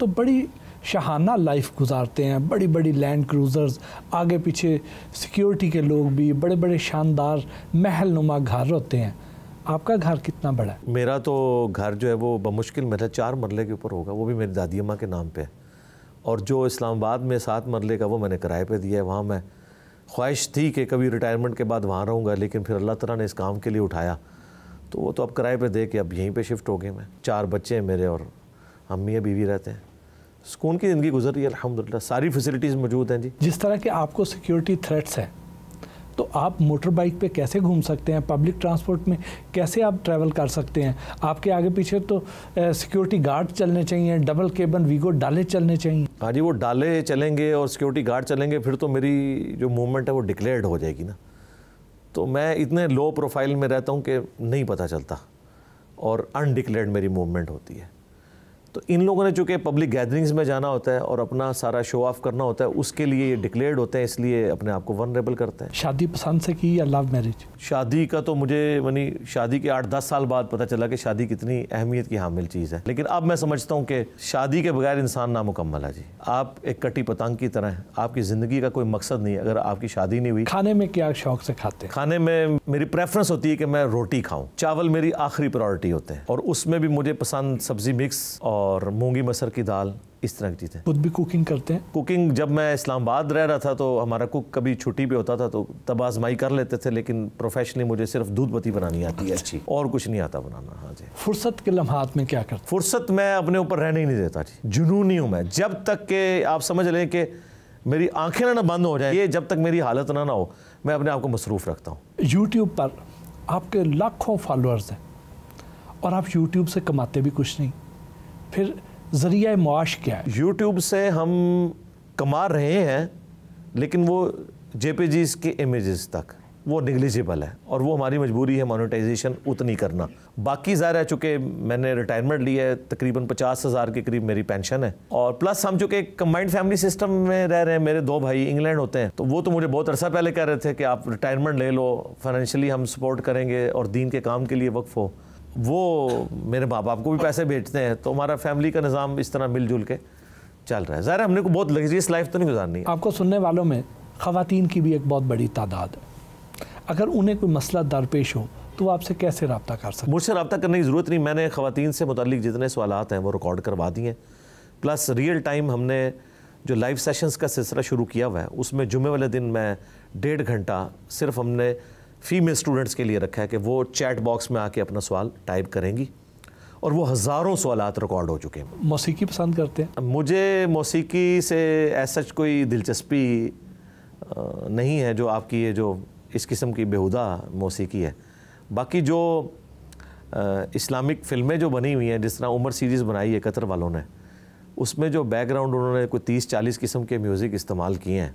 तो बड़ी शहाना लाइफ गुजारते हैं बड़ी बड़ी लैंड क्रूज़र्स आगे पीछे सिक्योरिटी के लोग भी बड़े बड़े शानदार महल घर होते हैं आपका घर कितना बड़ा है मेरा तो घर जो है वो बमुश्किल मेरा मतलब चार मरले के ऊपर होगा वो भी मेरी दादी अम्मा के नाम पे है और जो इस्लामाबाद में सात मरले का वो मैंने किराए पे दिया है वहाँ मैं ख्वाहिश थी कि कभी रिटायरमेंट के बाद वहाँ रहूँगा लेकिन फिर अल्लाह तला ने इस काम के लिए उठाया तो वो तो अब किराए पर दे के अब यहीं पर शिफ्ट हो गए मैं चार बच्चे हैं मेरे और अम्मी या बीवी रहते हैं सुकून की ज़िंदगी गुजर रही है अलहमदिल्ला सारी फैसिलिटीज़ मौजूद हैं जी जिस तरह के आपको सिक्योरिटी थ्रेट्स हैं तो आप मोटर बाइक पे कैसे घूम सकते हैं पब्लिक ट्रांसपोर्ट में कैसे आप ट्रैवल कर सकते हैं आपके आगे पीछे तो सिक्योरिटी गार्ड चलने चाहिए डबल केबन वीगो डाले चलने चाहिए हाँ जी वो डाले चलेंगे और सिक्योरिटी गार्ड चलेंगे फिर तो मेरी जो मूवमेंट है वो डिक्लेयर्ड हो जाएगी ना तो मैं इतने लो प्रोफाइल में रहता हूँ कि नहीं पता चलता और अनडिक्लेयर्ड मेरी मूवमेंट होती है तो इन लोगों ने चूँकि पब्लिक गैदरिंग्स में जाना होता है और अपना सारा शो ऑफ करना होता है उसके लिए ये डिक्लेयर्ड होते हैं इसलिए अपने आप को वनरेबल करते हैं शादी पसंद से की या लव मैरिज शादी का तो मुझे मनी शादी के आठ दस साल बाद पता चला कि शादी कितनी अहमियत की हामिल चीज़ है लेकिन अब मैं समझता हूँ कि शादी के बगैर इंसान नामुकम्मल है जी आप एक कटी पतंग की तरह हैं आपकी ज़िंदगी का कोई मकसद नहीं है अगर आपकी शादी नहीं हुई खाने में क्या शौक से खाते हैं खाने में मेरी प्रेफरेंस होती है कि मैं रोटी खाऊं चावल मेरी आखिरी प्रायोरिटी होते हैं और उसमें भी मुझे पसंद सब्जी मिक्स और और मूंगी मसर की दाल इस तरह की चीज़ें खुद भी कुकिंग करते हैं कुकिंग जब मैं इस्लामाबाद रह रहा था तो हमारा कुक कभी छुट्टी पे होता था तो तब आजमाई कर लेते थे लेकिन प्रोफेशनली मुझे सिर्फ दूध बत्ती बनानी आती है अच्छी और कुछ नहीं आता बनाना हाँ जी फुर्सत के लम्हात में क्या करते फुर्सत मैं अपने ऊपर रहने ही नहीं देता जी जुनूनी हूँ मैं जब तक के आप समझ लें कि मेरी आंखें ना बंद हो जाए ये जब तक मेरी हालत ना ना हो मैं अपने आप को मसरूफ़ रखता हूँ यूट्यूब पर आपके लाखों फॉलोअर्स हैं और आप यूट्यूब से कमाते भी कुछ नहीं फिर ज़रिया मुआश क्या है यूट्यूब से हम कमा रहे हैं लेकिन वो जे के इमेज़ तक वो निगलिजिबल है और वो हमारी मजबूरी है मोनेटाइजेशन उतनी करना बाकी ज़ाहिर है चूँकि मैंने रिटायरमेंट ली है तकरीबन पचास हज़ार के करीब मेरी पेंशन है और प्लस हम चूँकि कम्बाइंड फैमिली सिस्टम में रह रहे हैं मेरे दो भाई इंग्लैंड होते हैं तो वो तो मुझे बहुत अरसा पहले कह रहे थे कि आप रिटायरमेंट ले लो फाइनेंशियली हम सपोर्ट करेंगे और दीन के काम के लिए वक्फ हो वो मेरे माँ बाप को भी पैसे भेजते हैं तो हमारा फैमिली का निज़ाम इस तरह मिलजुल के चल रहा है ज़ाहिर हमने को बहुत लग्जरियस लाइफ तो नहीं गुजारनी आपको सुनने वालों में ख़वान की भी एक बहुत बड़ी तादाद है अगर उन्हें कोई मसला दरपेश हो तो आपसे कैसे रबता कर सकते मुझसे रबता करने की ज़रूरत नहीं मैंने ख़वान से मुतलिक जितने सवाल हैं वो रिकॉर्ड करवा दिए हैं प्लस रियल टाइम हमने जो लाइव सेशंस का सिलसिला शुरू किया हुआ है उसमें जुमे वाले दिन मैं डेढ़ घंटा सिर्फ हमने फीमेल स्टूडेंट्स के लिए रखा है कि वो चैट बॉक्स में आके अपना सवाल टाइप करेंगी और वो हज़ारों सवाल रिकॉर्ड हो चुके हैं मौसीकी पसंद करते हैं मुझे मौसीकी से ऐसा कोई दिलचस्पी नहीं है जो आपकी ये जो इस किस्म की बेहुदा मौसीकी है बाकी जो इस्लामिक फिल्में जो बनी हुई हैं जिस तरह उमर सीरीज़ बनाई है कतर वालों ने उसमें जो बैकग्राउंड उन्होंने कोई तीस चालीस किस्म के म्यूज़िक इस्तेमाल किए हैं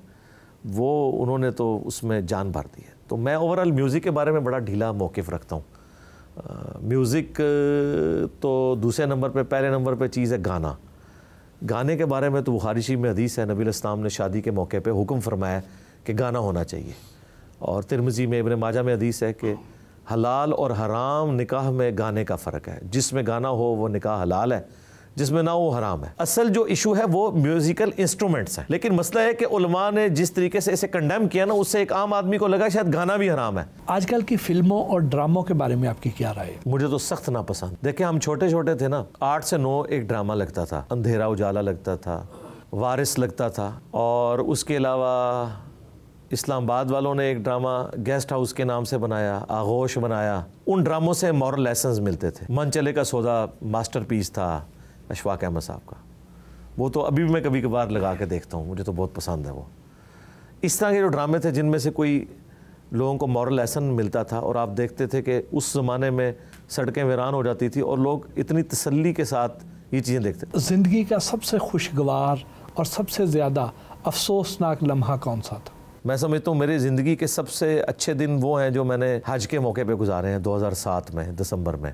वो उन्होंने तो उसमें जान भर दी है तो मैं ओवरऑल म्यूज़िक के बारे में बड़ा ढीला मौक़ रखता हूँ म्यूज़िक तो दूसरे नंबर पर पहले नंबर पर चीज़ है गाना गाने के बारे में तो बुखारिशी में हदीस है नबी इस्लाम ने शादी के मौके पे हुक्म फरमाया कि गाना होना चाहिए और तिरमजी में इबन माजा में हदीस है कि हलाल और हराम निकाह में गाने का फ़र्क है जिसमें गाना हो वो निकाह हलाल है जिसमें ना वो हराम है असल जो इशू है वो म्यूजिकल इंस्ट्रूमेंट्स हैं लेकिन मसला है कि उलमा ने जिस तरीके से इसे कंडेम किया ना उससे एक आम आदमी को लगा शायद गाना भी हराम है आजकल की फिल्मों और ड्रामों के बारे में आपकी क्या राय है मुझे तो सख्त ना पसंद देखिए हम छोटे छोटे थे ना आठ से नौ एक ड्रामा लगता था अंधेरा उजाला लगता था वारिस लगता था और उसके अलावा इस्लामाबाद वालों ने एक ड्रामा गेस्ट हाउस के नाम से बनाया आगोश बनाया उन ड्रामों से मॉरल लेसन मिलते थे मन चले का सौदा मास्टर पीस था अशफाक अहमद साहब का वो तो अभी भी मैं कभी कभार लगा के देखता हूँ मुझे तो बहुत पसंद है वो इस तरह के जो ड्रामे थे जिनमें से कोई लोगों को मॉरल लेसन मिलता था और आप देखते थे कि उस ज़माने में सड़कें वीरान हो जाती थी और लोग इतनी तसल्ली के साथ ये चीज़ें देखते ज़िंदगी का सबसे खुशगवार और सबसे ज़्यादा अफसोसनाक लम्हा कौन सा था मैं समझता हूँ मेरी ज़िंदगी के सबसे अच्छे दिन वो हैं जो मैंने हज के मौके पे गुजारे हैं 2007 में दिसंबर में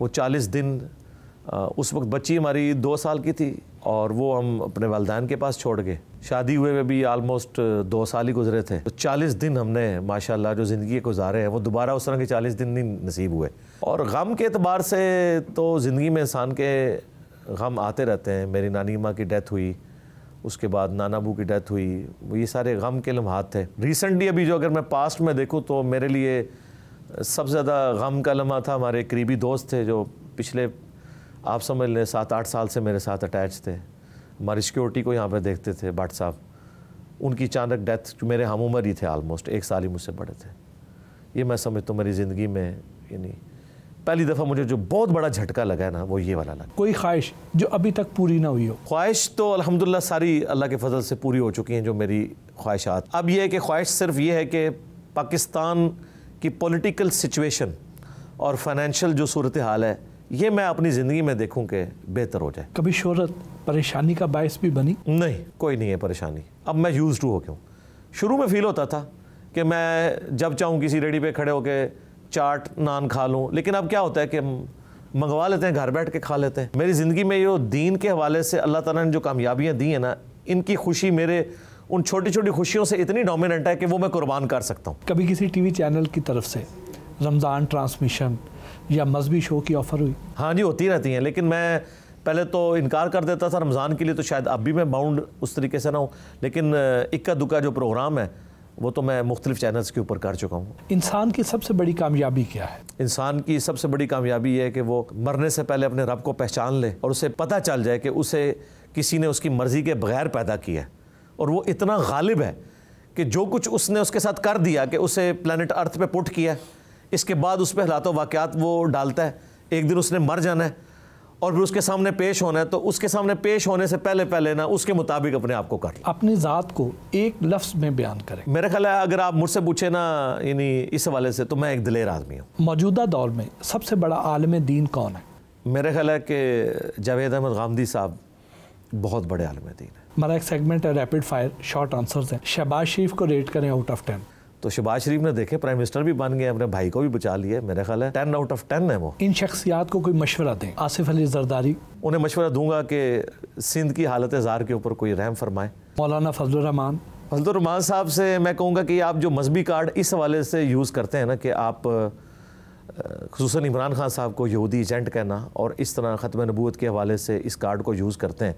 वो 40 दिन उस वक्त बच्ची हमारी दो साल की थी और वो हम अपने वालदान के पास छोड़ गए शादी हुए में भी आलमोस्ट दो साल ही गुजरे थे तो चालीस दिन हमने माशाल्लाह जो ज़िंदगी गुजारे हैं वो दोबारा उस तरह के चालीस दिन नहीं नसीब हुए और गम के अतबार से तो ज़िंदगी में इंसान के गम आते रहते हैं मेरी नानी माँ की डेथ हुई उसके बाद नाना बू की डेथ हुई ये सारे गम के लम्हा थे रिसेंटली अभी जो अगर मैं पास्ट में देखूँ तो मेरे लिए सबसे ज़्यादा गम का लम्हा था हमारे करीबी दोस्त थे जो पिछले आप समझ लें सात आठ साल से मेरे साथ अटैच थे हमारी सिक्योरिटी को यहाँ पर देखते थे भट्ट साहब उनकी अचानक डेथ मेरे हम उम्र ही थे आलमोस्ट एक साल ही मुझसे बड़े थे ये मैं समझता हूँ मेरी ज़िंदगी में यानी पहली दफ़ा मुझे जो बहुत बड़ा झटका लगा है ना वो ये वाला लगा कोई ख्वाहिश जो अभी तक पूरी ना हुई हो ख्वाहिश तो अल्हम्दुलिल्लाह सारी अल्लाह के फजल से पूरी हो चुकी हैं जो मेरी ख्वाहिशात अब यह है कि ख्वाहिश सिर्फ ये है कि पाकिस्तान की पॉलिटिकल सिचुएशन और फाइनेंशियल जो सूरत हाल है ये मैं अपनी ज़िंदगी में देखूं कि बेहतर हो जाए कभी शोहरत परेशानी का बायस भी बनी नहीं कोई नहीं है परेशानी अब मैं यूज़ टू हो क्यों शुरू में फील होता था कि मैं जब चाहूँ किसी रेडी पे खड़े होकर चाट नान खा लूँ लेकिन अब क्या होता है कि हम मंगवा लेते हैं घर बैठ के खा लेते हैं मेरी ज़िंदगी में ये दीन के हवाले से अल्लाह ताला ने जो कामयाबियाँ दी हैं ना इनकी खुशी मेरे उन छोटी छोटी खुशियों से इतनी डोमिनेंट है कि वो मैं कुर्बान कर सकता हूँ कभी किसी टीवी चैनल की तरफ से रमज़ान ट्रांसमिशन या मजहबी शो की ऑफ़र हुई हाँ जी होती रहती हैं लेकिन मैं पहले तो इनकार कर देता था रमज़ान के लिए तो शायद अब भी मैं बाउंड उस तरीके से ना हूँ लेकिन इक्का दुक्का जो प्रोग्राम है वो तो मैं मुख्तलिफ चैनल्स के ऊपर कर चुका हूँ इंसान की सबसे बड़ी कामयाबी क्या है इंसान की सबसे बड़ी कामयाबी यह है कि वो मरने से पहले अपने रब को पहचान ले और उसे पता चल जाए कि उसे किसी ने उसकी मर्ज़ी के बगैर पैदा किया और वो इतना गालिब है कि जो कुछ उसने उसके साथ कर दिया कि उसे प्लानट अर्थ पे पुट किया है इसके बाद उस पर हालातों वाक़ात वो डालता है एक दिन उसने मर जाना है और फिर उसके सामने पेश होना है तो उसके सामने पेश होने से पहले पहले ना उसके मुताबिक अपने आप को कर अपनी ज़ात को एक लफ्ज़ में बयान करें मेरा ख्याल है अगर आप मुझसे पूछे ना यानी इस हवाले से तो मैं एक दिलेर आदमी हूँ मौजूदा दौर में सबसे बड़ा आलम दीन कौन है मेरा ख्याल है कि जावेद अहमद गांधी साहब बहुत बड़े आलम दीन है हमारा एक सेगमेंट है रेपिड फायर शॉर्ट आंसर है शहबाज शरीफ को रेट करें आउट ऑफ टेन तो शहबाज शरीफ ने देखे प्राइम मिनिस्टर भी बन गए अपने भाई को भी बचा लिए मेरा ख्याल है टेन आउट ऑफ टेन है वो इन शख्सियात को कोई मशवरा दें आसिफ अली जरदारी उन्हें मशवरा दूंगा कि सिंध की हालत जार के ऊपर कोई रहम फरमाए मौलाना फजलान फजलान साहब से मैं कहूँगा कि आप जो मजहबी कार्ड इस हवाले से यूज़ करते हैं ना कि आप खूस इमरान खान साहब को यहूदी एजेंट कहना और इस तरह ख़त्म नबूत के हवाले से इस कार्ड को यूज़ करते हैं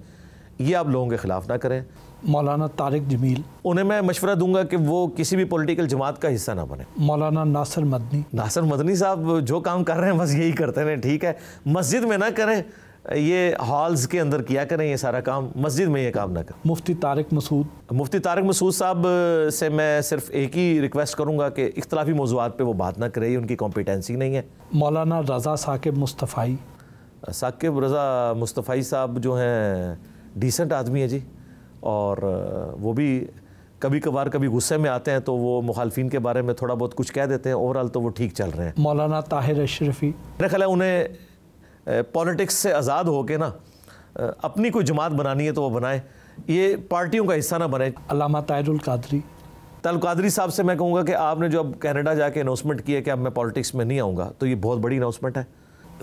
ये आप लोगों के ख़िलाफ़ ना करें मौलाना तारिक जमील उन्हें मैं मशवरा दूंगा कि वो किसी भी पॉलिटिकल जमात का हिस्सा ना बने मौलाना नासर मदनी नासर मदनी साहब जो काम कर रहे हैं बस यही करते रहे ठीक है मस्जिद में ना करें ये हॉल्स के अंदर किया करें ये सारा काम मस्जिद में ये काम ना करें मुफ्ती तारक मसूद मुफ्ती तारक मसूद साहब से मैं सिर्फ एक ही रिक्वेस्ट करूँगा कि इख्तलाफी मौजूद पर वो बात ना करे उनकी कॉम्पिटेंसी नहीं है मौलाना रजा साकिब मुस्तफ़ाई साकिब रज़ा मुस्तफ़ाई साहब जो हैं डिसेंट आदमी है जी और वो भी कभी कभार कभी गुस्से में आते हैं तो वो मुखालफी के बारे में थोड़ा बहुत कुछ कह देते हैं ओवरऑल तो वो ठीक चल रहे हैं मौलाना ताहिर अशरफी मेरा ख्याल है उन्हें पॉलिटिक्स से आज़ाद होके ना अपनी कोई जमात बनानी है तो वो बनाए ये पार्टियों का हिस्सा ना बने अलामा ताहिरुल कादरी तल कादरी साहब से मैं कहूँगा कि आपने जो अब कैनेडा जाके अनाउंसमेंट किया कि अब मैं पॉलिटिक्स में नहीं आऊँगा तो ये बहुत बड़ी अनाउंसमेंट है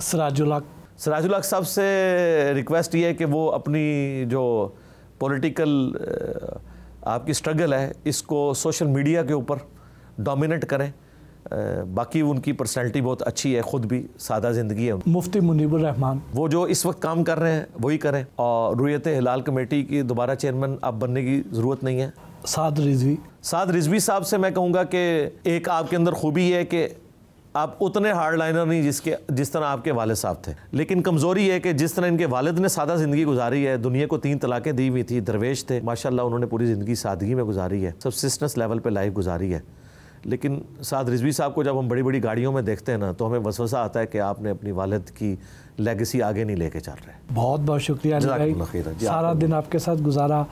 सराजुल सराजुल्लाक साहब से रिक्वेस्ट ये है कि वो अपनी जो पॉलिटिकल uh, आपकी स्ट्रगल है इसको सोशल मीडिया के ऊपर डोमिनेट करें uh, बाकी उनकी पर्सनैलिटी बहुत अच्छी है ख़ुद भी सादा ज़िंदगी है मुफ्ती मुनीबर रहमान वो जो इस वक्त काम कर रहे हैं वही करें और रुयत हिलाल कमेटी की दोबारा चेयरमैन अब बनने की ज़रूरत नहीं है साद रिजवी साद रिजवी साहब से मैं कहूँगा कि एक आपके अंदर खूबी है कि आप उतने हार्ड लाइनर नहीं जिसके जिस तरह आपके वालद साहब थे लेकिन कमज़ोरी है कि जिस तरह इनके वालद ने सादा ज़िंदगी गुजारी है दुनिया को तीन तलाक़ें दी हुई थी दरवेश थे माशाल्लाह उन्होंने पूरी ज़िंदगी सादगी में गुजारी है सब सबसिस्टेंस लेवल पर लाइफ गुजारी है लेकिन साद रिजवी साहब को जब हम बड़ी बड़ी गाड़ियों में देखते हैं ना तो हमें वसवसा आता है कि आपने अपनी वालद की लेगेसी आगे नहीं लेके चल रहे बहुत बहुत शुक्रिया सारा दिन आपके साथ गुजारा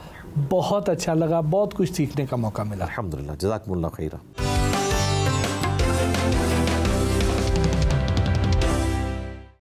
बहुत अच्छा लगा बहुत कुछ सीखने का मौका मिला अलहमदिल्ला जजाकमल खीरा